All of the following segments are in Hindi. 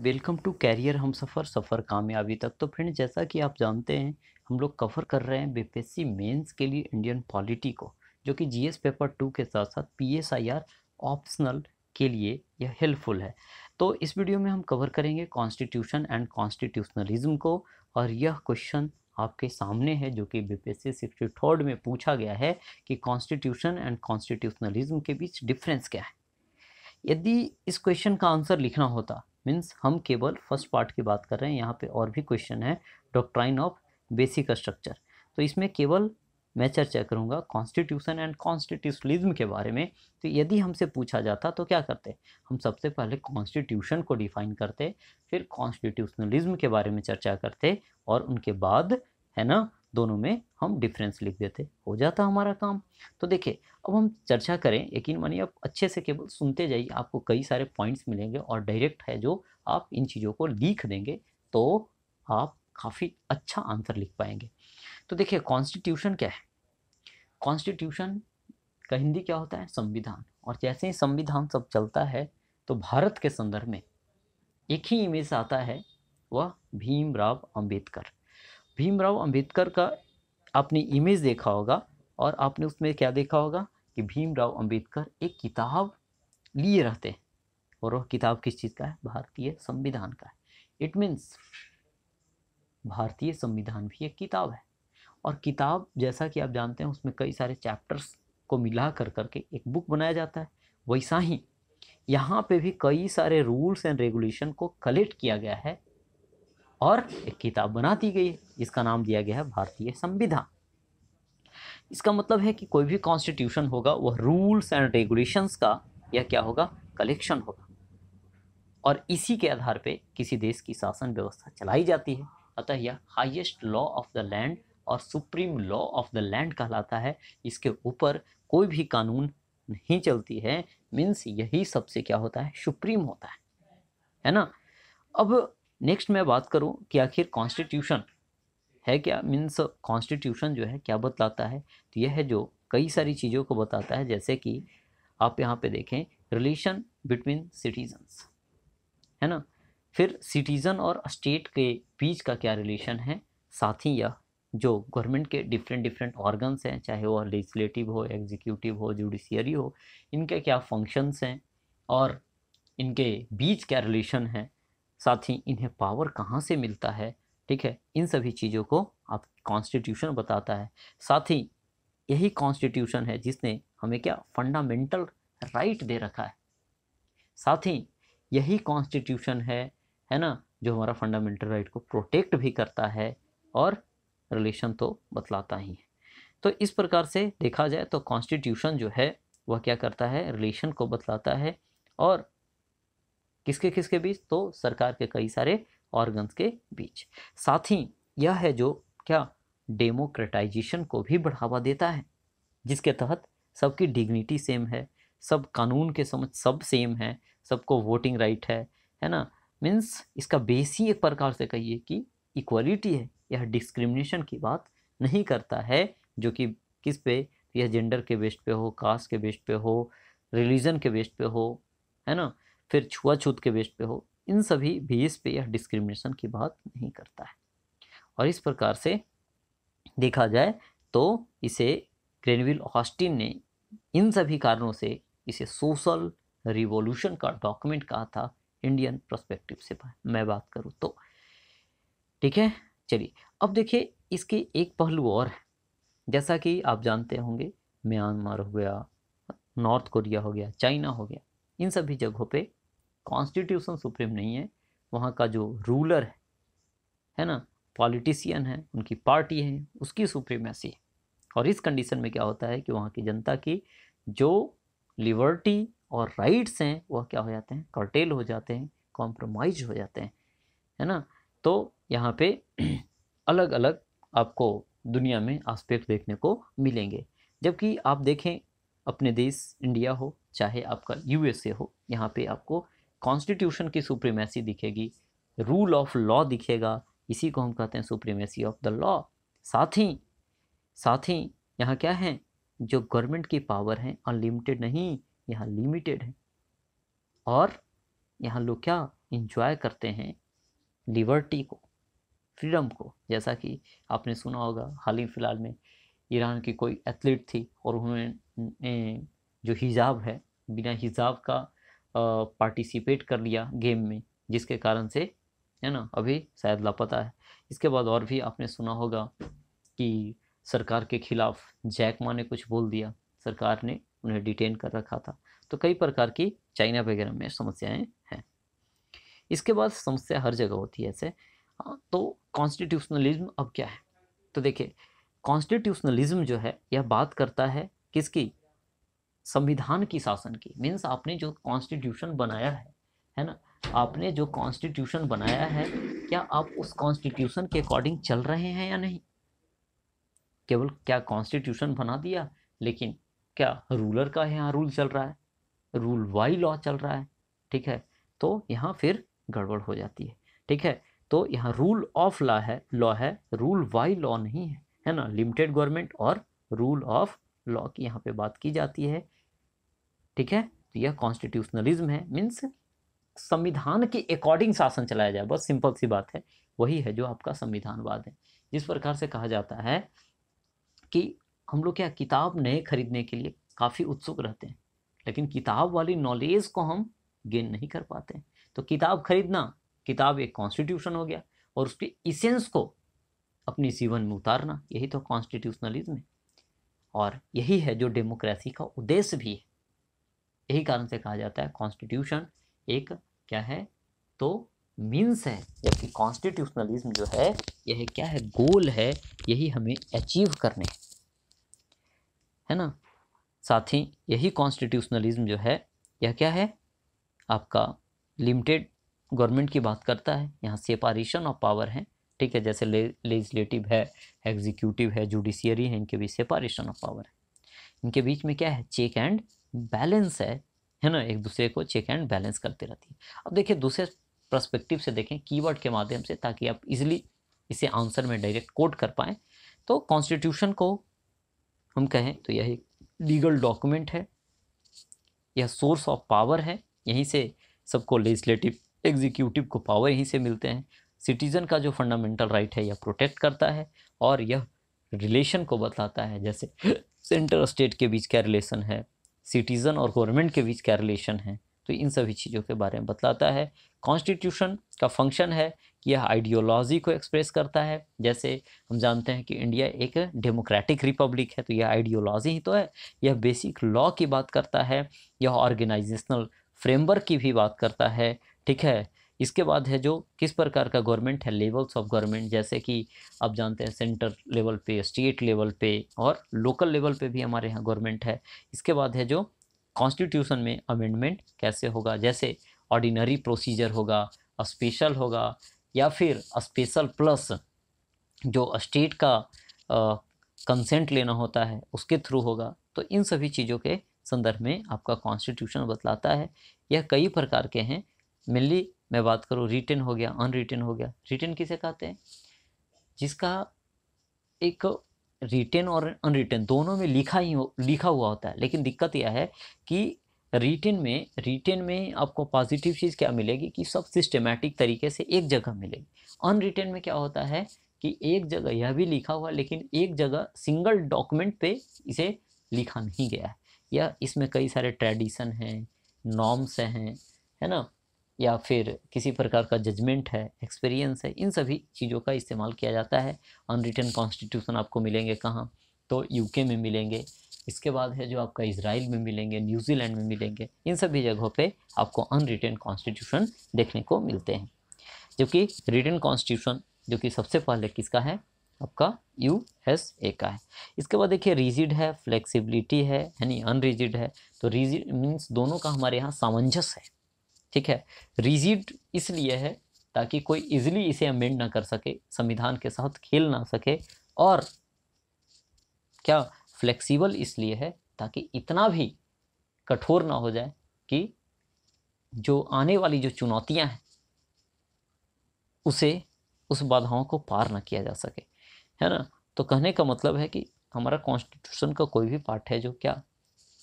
वेलकम टू कैरियर हम सफ़र सफ़र कामयाबी तक तो फ्रेंड जैसा कि आप जानते हैं हम लोग कवर कर रहे हैं बीपीएससी मेंस के लिए इंडियन पॉलिटी को जो कि जीएस पेपर टू के साथ साथ पीएसआईआर ऑप्शनल के लिए यह हेल्पफुल है तो इस वीडियो में हम कवर करेंगे कॉन्स्टिट्यूशन एंड कॉन्स्टिट्यूशनलिज्म को और यह क्वेश्चन आपके सामने है जो कि बीपीएससी सिक्सटी थर्ड में पूछा गया है कि कॉन्स्टिट्यूशन एंड कॉन्स्टिट्यूशनलिज्म के बीच डिफरेंस क्या है यदि इस क्वेश्चन का आंसर लिखना होता मीन्स हम केवल फर्स्ट पार्ट की बात कर रहे हैं यहाँ पे और भी क्वेश्चन है डॉक्ट्राइन ऑफ बेसिक स्ट्रक्चर तो इसमें केवल मैं चर्चा करूँगा कॉन्स्टिट्यूशन एंड कॉन्स्टिट्यूशनलिज्म के बारे में तो यदि हमसे पूछा जाता तो क्या करते हम सबसे पहले कॉन्स्टिट्यूशन को डिफाइन करते फिर कॉन्स्टिट्यूशनलिज्म के बारे में चर्चा करते और उनके बाद है ना दोनों में हम डिफरेंस लिख देते हो जाता हमारा काम तो देखिए अब हम चर्चा करें यकीन मानिए आप अच्छे से केवल सुनते जाइए आपको कई सारे पॉइंट्स मिलेंगे और डायरेक्ट है जो आप इन चीज़ों को लिख देंगे तो आप काफ़ी अच्छा आंसर लिख पाएंगे तो देखिए कॉन्स्टिट्यूशन क्या है कॉन्स्टिट्यूशन का हिंदी क्या होता है संविधान और जैसे ही संविधान सब चलता है तो भारत के संदर्भ में एक ही इमेज आता है वह भीमराव अंबेडकर भीमराव अंबेडकर का आपने इमेज देखा होगा और आपने उसमें क्या देखा होगा कि भीमराव अंबेडकर एक किताब लिए रहते हैं और वह किताब किस चीज़ का है भारतीय संविधान का है इट मीन्स भारतीय संविधान भी एक किताब है और किताब जैसा कि आप जानते हैं उसमें कई सारे चैप्टर्स को मिला कर करके एक बुक बनाया जाता है वैसा ही यहाँ पे भी कई सारे रूल्स एंड रेगुलेशन को कलेक्ट किया गया है और एक किताब बना दी गई इसका नाम दिया गया है भारतीय संविधान इसका मतलब है कि कोई भी कॉन्स्टिट्यूशन होगा वह रूल्स एंड रेगुलेशंस का या क्या होगा कलेक्शन होगा और इसी के आधार पे किसी देश की शासन व्यवस्था चलाई जाती है अतः यह highest law of the land और supreme law of the land कहलाता है इसके ऊपर कोई भी कानून नहीं चलती है मीन्स यही सबसे क्या होता है सुप्रीम होता है है ना अब नेक्स्ट मैं बात करूँ कि आखिर कॉन्स्टिट्यूशन है क्या मीन्स कॉन्स्टिट्यूशन जो है क्या बतलाता है तो यह है जो कई सारी चीज़ों को बताता है जैसे कि आप यहाँ पे देखें रिलेशन बिटवीन सिटीजन्स है ना फिर सिटीज़न और स्टेट के बीच का क्या रिलेशन है साथ ही यह जो गवर्नमेंट के डिफरेंट डिफरेंट ऑर्गन्स हैं चाहे वो लेजिस्लेटिव हो एग्जीक्यूटिव हो जुडिशियरी हो इनके क्या फंक्शंस हैं और इनके बीच क्या रिलेशन है साथ ही इन्हें पावर कहाँ से मिलता है ठीक है इन सभी चीज़ों को आप कॉन्स्टिट्यूशन बताता है साथ ही यही कॉन्स्टिट्यूशन है जिसने हमें क्या फंडामेंटल राइट दे रखा है साथ ही यही कॉन्स्टिट्यूशन है है ना जो हमारा फंडामेंटल राइट को प्रोटेक्ट भी करता है और रिलेशन तो बतलाता ही है तो इस प्रकार से देखा जाए तो कॉन्स्टिट्यूशन जो है वह क्या करता है रिलेशन को बतलाता है और किसके किसके बीच तो सरकार के कई सारे ऑर्गन्स के बीच साथ ही यह है जो क्या डेमोक्रेटाइजेशन को भी बढ़ावा देता है जिसके तहत सबकी डिग्निटी सेम है सब कानून के समझ सब सेम है सबको वोटिंग राइट है है ना मीन्स इसका बेस ही एक प्रकार से कहिए कि इक्वलिटी है यह डिस्क्रिमिनेशन की बात नहीं करता है जो कि किस पे यह जेंडर के बेस्ट पे हो कास्ट के बेस्ट पे हो रिलीजन के बेस्ट पे हो है ना फिर छुआछूत के बेस पे हो इन सभी बेस पे यह डिस्क्रिमिनेशन की बात नहीं करता है और इस प्रकार से देखा जाए तो इसे ग्रेनविल ऑस्टिन ने इन सभी कारणों से इसे सोशल रिवॉल्यूशन का डॉक्यूमेंट कहा था इंडियन प्रस्पेक्टिव से मैं बात करूँ तो ठीक है चलिए अब देखिए इसके एक पहलू और है जैसा कि आप जानते होंगे म्यांमार हो गया नॉर्थ कोरिया हो गया चाइना हो गया इन सभी जगहों पे कॉन्स्टिट्यूशन सुप्रीम नहीं है वहाँ का जो रूलर है है ना पॉलिटिशियन है उनकी पार्टी है उसकी सुप्रीमेसी है और इस कंडीशन में क्या होता है कि वहाँ की जनता की जो लिबर्टी और राइट्स हैं वह क्या हो जाते हैं कर्टेल हो जाते हैं कॉम्प्रोमाइज हो जाते हैं है ना तो यहाँ पे अलग अलग आपको दुनिया में आस्पेक्ट देखने को मिलेंगे जबकि आप देखें अपने देश इंडिया हो चाहे आपका यूएसए हो यहाँ पे आपको कॉन्स्टिट्यूशन की सुप्रीमेसी दिखेगी रूल ऑफ लॉ दिखेगा इसी को हम कहते हैं सुप्रीमेसी ऑफ द लॉ साथ ही साथ ही यहाँ क्या है जो गवर्नमेंट की पावर है अनलिमिटेड नहीं यहाँ लिमिटेड है और यहाँ लोग क्या इंजॉय करते हैं लिबर्टी को फ्रीडम को जैसा कि आपने सुना होगा हाल ही फिलहाल में ईरान की कोई एथलीट थी और उन्होंने जो हिजाब है बिना हिजाब का पार्टिसिपेट कर लिया गेम में जिसके कारण से है ना अभी शायद लापता है इसके बाद और भी आपने सुना होगा कि सरकार के खिलाफ जैक मा ने कुछ बोल दिया सरकार ने उन्हें डिटेन कर रखा था तो कई प्रकार की चाइना वगैरह में समस्याएं हैं इसके बाद समस्या हर जगह होती है ऐसे हाँ, तो कॉन्स्टिट्यूशनलिज्म अब क्या है तो देखिए कॉन्स्टिट्यूशनलिज्म जो है यह बात करता है किसकी संविधान की शासन की मीन्स आपने जो कॉन्स्टिट्यूशन बनाया है है ना आपने जो कॉन्स्टिट्यूशन बनाया है क्या आप उस कॉन्स्टिट्यूशन के अकॉर्डिंग चल रहे हैं या नहीं केवल क्या कॉन्स्टिट्यूशन बना दिया लेकिन क्या रूलर का यहाँ रूल चल रहा है रूल वाई लॉ चल रहा है ठीक है तो यहाँ फिर गड़बड़ हो जाती है ठीक है तो यहाँ रूल ऑफ लॉ है लॉ है रूल वाई लॉ नहीं है है ना लिमिटेड गवर्नमेंट और रूल ऑफ लॉ की यहाँ पे बात की जाती है ठीक है तो यह कॉन्स्टिट्यूशनलिज्म है मीन्स संविधान के अकॉर्डिंग शासन चलाया जाए बहुत सिंपल सी बात है वही है जो आपका संविधानवाद है जिस प्रकार से कहा जाता है कि हम लोग क्या किताब नए खरीदने के लिए काफ़ी उत्सुक रहते हैं लेकिन किताब वाली नॉलेज को हम गेन नहीं कर पाते तो किताब खरीदना किताब एक कॉन्स्टिट्यूशन हो गया और उसके इसेंस को अपने जीवन में उतारना यही तो कॉन्स्टिट्यूशनलिज्म है और यही है जो डेमोक्रेसी का उद्देश्य भी है यही कारण से कहा जाता है कॉन्स्टिट्यूशन एक क्या है तो मीन्स है जबकि कॉन्स्टिट्यूशनलिज्म जो है यह क्या है गोल है यही हमें अचीव करने है है ना साथ ही यही कॉन्स्टिट्यूशनलिज्म जो है यह क्या है आपका लिमिटेड गवर्नमेंट की बात करता है यहाँ सेपारेशन ऑफ पावर है ठीक है जैसे लेजिस्लेटिव है एग्जीक्यूटिव है जुडिशियरी है इनके बीच सेपारेशन ऑफ पावर है इनके बीच में क्या है चेक एंड बैलेंस है है ना एक दूसरे को चेक एंड बैलेंस करते रहती है अब देखिए दूसरे प्रस्पेक्टिव से देखें कीवर्ड के माध्यम से ताकि आप इजिली इसे आंसर में डायरेक्ट कोट कर पाएँ तो कॉन्स्टिट्यूशन को हम कहें तो यह एक लीगल डॉक्यूमेंट है यह सोर्स ऑफ पावर है यहीं से सबको लेजिस्लेटिव एग्जीक्यूटिव को पावर यहीं से मिलते हैं सिटीज़न का जो फंडामेंटल राइट right है यह प्रोटेक्ट करता है और यह रिलेशन को बतलाता है जैसे सेंटर स्टेट के बीच क्या रिलेशन है सिटीज़न और गवर्नमेंट के बीच क्या रिलेशन है तो इन सभी चीज़ों के बारे में बतलाता है कॉन्स्टिट्यूशन का फंक्शन है कि यह आइडियोलॉजी को एक्सप्रेस करता है जैसे हम जानते हैं कि इंडिया एक डेमोक्रेटिक रिपब्लिक है तो यह आइडियोलॉजी ही तो है यह बेसिक लॉ की बात करता है यह ऑर्गेनाइजेशनल फ्रेमवर्क की भी बात करता है ठीक है इसके बाद है जो किस प्रकार का गवर्नमेंट है लेवल्स ऑफ गवर्नमेंट जैसे कि आप जानते हैं सेंटर लेवल पे स्टेट लेवल पे और लोकल लेवल पे भी हमारे यहाँ गवर्नमेंट है इसके बाद है जो कॉन्स्टिट्यूशन में अमेंडमेंट कैसे होगा जैसे ऑर्डिनरी प्रोसीजर होगा स्पेशल होगा या फिर स्पेशल प्लस जो स्टेट का कंसेंट लेना होता है उसके थ्रू होगा तो इन सभी चीज़ों के संदर्भ में आपका कॉन्स्टिट्यूशन बतलाता है यह कई प्रकार के हैं मेनली मैं बात करूँ रिटर्न हो गया अनरिटर्न हो गया रिटर्न किसे कहते हैं जिसका एक रिटर्न और अनरिटर्न दोनों में लिखा ही हो लिखा हुआ होता है लेकिन दिक्कत यह है कि रिटर्न में रिटर्न में आपको पॉजिटिव चीज़ क्या मिलेगी कि सब सिस्टमेटिक तरीके से एक जगह मिलेगी अनरिटर्न में क्या होता है कि एक जगह यह भी लिखा हुआ लेकिन एक जगह सिंगल डॉक्यूमेंट पे इसे लिखा नहीं गया है या इसमें कई सारे ट्रेडिशन हैं नॉर्म्स हैं है ना या फिर किसी प्रकार का जजमेंट है एक्सपीरियंस है इन सभी चीज़ों का इस्तेमाल किया जाता है अनरिटर्न कॉन्स्टिट्यूशन आपको मिलेंगे कहाँ तो यूके में मिलेंगे इसके बाद है जो आपका इसराइल में मिलेंगे न्यूजीलैंड में मिलेंगे इन सभी जगहों पे आपको अनरिटर्न कॉन्स्टिट्यूशन देखने को मिलते हैं जो कि रिटर्न कॉन्स्टिट्यूशन जो कि सबसे पहले किसका है आपका यू एस ए का है इसके बाद देखिए रिजिड है फ्लेक्सिबिलिटी है यानी अनरिजिड है तो रिजिड मीन्स दोनों का हमारे यहाँ सामंजस्य है ठीक है रिजिड इसलिए है ताकि कोई इजिली इसे अमेंड ना कर सके संविधान के साथ खेल ना सके और क्या फ्लेक्सिबल इसलिए है ताकि इतना भी कठोर ना हो जाए कि जो आने वाली जो चुनौतियां हैं उसे उस बाधाओं को पार ना किया जा सके है ना तो कहने का मतलब है कि हमारा कॉन्स्टिट्यूशन का कोई भी पार्ट है जो क्या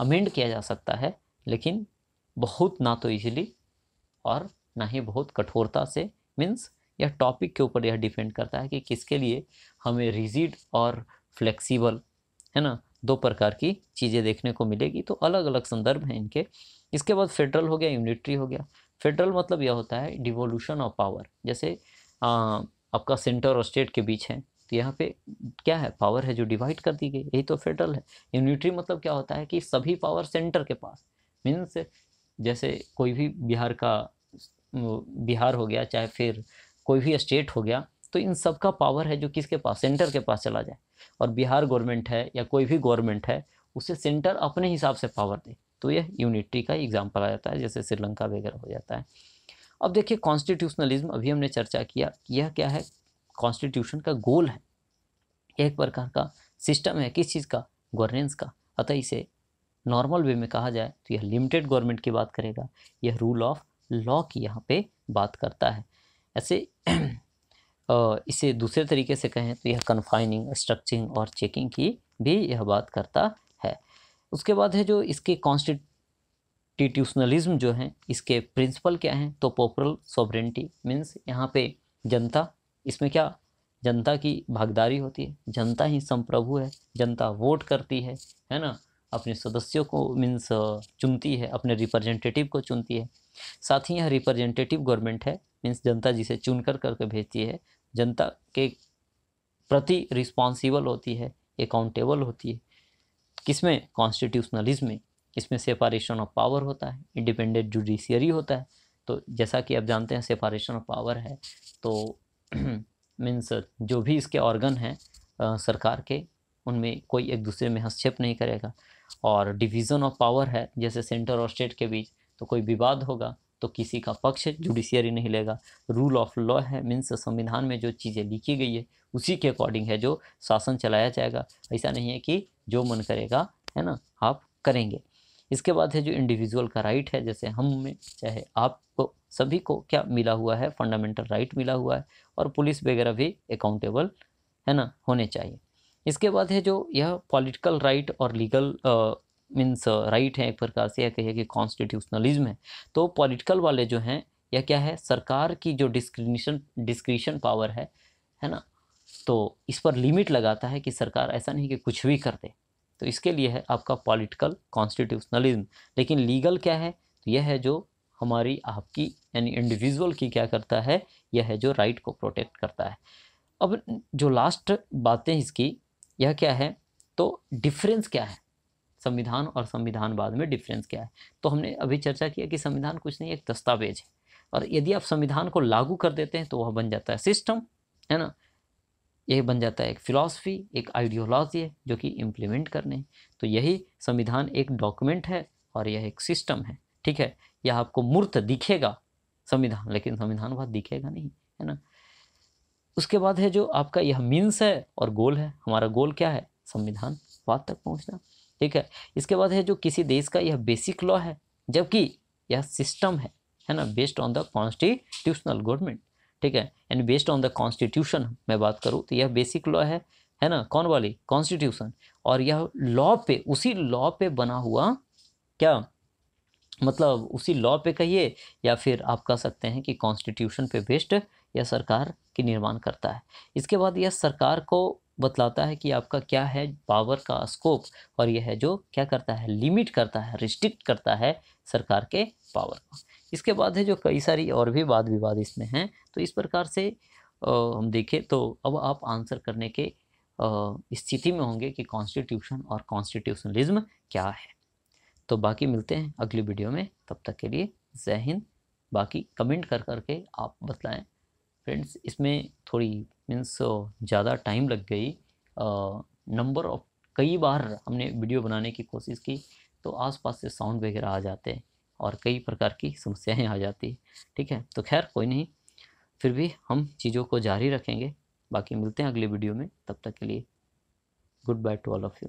अमेंड किया जा सकता है लेकिन बहुत ना तो इजीली और ना ही बहुत कठोरता से मीन्स यह टॉपिक के ऊपर यह डिपेंड करता है कि किसके लिए हमें रिजिड और फ्लेक्सिबल है ना दो प्रकार की चीज़ें देखने को मिलेगी तो अलग अलग संदर्भ हैं इनके इसके बाद फेडरल हो गया यूनिटरी हो गया फेडरल मतलब यह होता है डिवोल्यूशन ऑफ पावर जैसे आ, आपका सेंटर और स्टेट के बीच है तो यहाँ पे क्या है पावर है जो डिवाइड कर दी गई यही तो फेडरल है यूनिटरी मतलब क्या होता है कि सभी पावर सेंटर के पास मीन्स जैसे कोई भी बिहार का बिहार हो गया चाहे फिर कोई भी स्टेट हो गया तो इन सब का पावर है जो किसके पास सेंटर के पास चला जाए और बिहार गवर्नमेंट है या कोई भी गवर्नमेंट है उसे सेंटर अपने हिसाब से पावर दे तो यह यूनिटी का एग्जाम्पल आ जाता है जैसे श्रीलंका वगैरह हो जाता है अब देखिए कॉन्स्टिट्यूशनलिज्म अभी हमने चर्चा किया यह क्या है कॉन्स्टिट्यूशन का गोल है एक प्रकार का सिस्टम है किस चीज़ का गवर्नेंस का अतः इसे नॉर्मल वे में कहा जाए तो यह लिमिटेड गवर्नमेंट की बात करेगा यह रूल ऑफ लॉ की यहाँ पे बात करता है ऐसे इसे दूसरे तरीके से कहें तो यह कन्फाइनिंग स्ट्रक्चरिंग और चेकिंग की भी यह बात करता है उसके बाद है जो इसके कॉन्स्टिट्यूशनलिज्म जो हैं इसके प्रिंसिपल क्या हैं तो पोपरल सॉबरेंटी मीन्स यहाँ पे जनता इसमें क्या जनता की भागदारी होती है जनता ही संप्रभु है जनता वोट करती है है ना अपने सदस्यों को मीन्स चुनती है अपने रिप्रेजेंटेटिव को चुनती है साथ ही यह रिप्रेजेंटेटिव गवर्नमेंट है मीन्स जनता जिसे चुन कर करके भेजती है जनता के प्रति रिस्पॉन्सिबल होती है अकाउंटेबल होती है किसमें कॉन्स्टिट्यूशनलिज्म में इसमें सेपारेशन ऑफ पावर होता है इंडिपेंडेंट जुडिशियरी होता है तो जैसा कि आप जानते हैं सेपारेशन ऑफ पावर है तो मीन्स जो भी इसके ऑर्गन हैं सरकार के उनमें कोई एक दूसरे में हस्तक्षेप नहीं करेगा और डिवीज़न ऑफ पावर है जैसे सेंटर और स्टेट के बीच तो कोई विवाद होगा तो किसी का पक्ष जुडिशियरी नहीं लेगा रूल ऑफ लॉ है मीन्स संविधान में जो चीज़ें लिखी गई है उसी के अकॉर्डिंग है जो शासन चलाया जाएगा ऐसा नहीं है कि जो मन करेगा है ना आप करेंगे इसके बाद है जो इंडिविजुअल का राइट है जैसे हम में चाहे आपको सभी को क्या मिला हुआ है फंडामेंटल राइट मिला हुआ है और पुलिस वगैरह भी अकाउंटेबल है ना होने चाहिए इसके बाद है जो यह पॉलिटिकल राइट और लीगल मीन्स राइट है एक प्रकार से यह कहिए कि कॉन्स्टिट्यूशनलिज्म है तो पॉलिटिकल वाले जो हैं यह क्या है सरकार की जो डिस्क्रिमिनेशन डिस्क्रिशन पावर है है ना तो इस पर लिमिट लगाता है कि सरकार ऐसा नहीं कि कुछ भी कर दे तो इसके लिए है आपका पॉलिटिकल कॉन्स्टिट्यूशनलिज्म लेकिन लीगल क्या है तो यह है जो हमारी आपकी यानी इंडिविजुअल की क्या करता है यह है जो राइट को प्रोटेक्ट करता है अब जो लास्ट बातें इसकी यह क्या है तो डिफरेंस क्या है संविधान और संविधानवाद में डिफरेंस क्या है तो हमने अभी चर्चा किया कि संविधान कुछ नहीं एक दस्तावेज है और यदि आप संविधान को लागू कर देते हैं तो वह बन जाता है सिस्टम है ना यह बन जाता है एक फिलॉसफी एक आइडियोलॉजी है जो कि इम्प्लीमेंट करने तो यही संविधान एक डॉक्यूमेंट है और यह एक सिस्टम है ठीक है यह आपको मूर्त दिखेगा संविधान लेकिन संविधान वह दिखेगा नहीं है ना उसके बाद है जो आपका यह मीन्स है और गोल है हमारा गोल क्या है संविधान बात तक पहुंचना ठीक है इसके बाद है जो किसी देश का यह बेसिक लॉ है जबकि यह सिस्टम है है ना based on the constitutional government ठीक है यानी बेस्ड ऑन द कॉन्स्टिट्यूशन मैं बात करूँ तो यह बेसिक लॉ है है ना कौन वाली कॉन्स्टिट्यूशन और यह लॉ पे उसी लॉ पे बना हुआ क्या मतलब उसी लॉ पे कहिए या फिर आप कह सकते हैं कि कॉन्स्टिट्यूशन पे बेस्ड या सरकार की निर्माण करता है इसके बाद यह सरकार को बतलाता है कि आपका क्या है पावर का स्कोप और यह है जो क्या करता है लिमिट करता है रिस्ट्रिक्ट करता है सरकार के पावर को इसके बाद है जो कई सारी और भी वाद विवाद इसमें हैं तो इस प्रकार से हम देखें तो अब आप आंसर करने के स्थिति में होंगे कि कॉन्स्टिट्यूशन और कॉन्स्टिट्यूशनलिज्म क्या है तो बाकी मिलते हैं अगली वीडियो में तब तक के लिए जय हिंद बाकी कमेंट कर करके आप बतलाएं फ्रेंड्स इसमें थोड़ी मीन्स ज़्यादा टाइम लग गई नंबर ऑफ कई बार हमने वीडियो बनाने की कोशिश की तो आसपास से साउंड वगैरह आ जाते हैं और कई प्रकार की समस्याएं आ जाती ठीक है तो खैर कोई नहीं फिर भी हम चीज़ों को जारी रखेंगे बाकी मिलते हैं अगले वीडियो में तब तक के लिए goodbye to all of you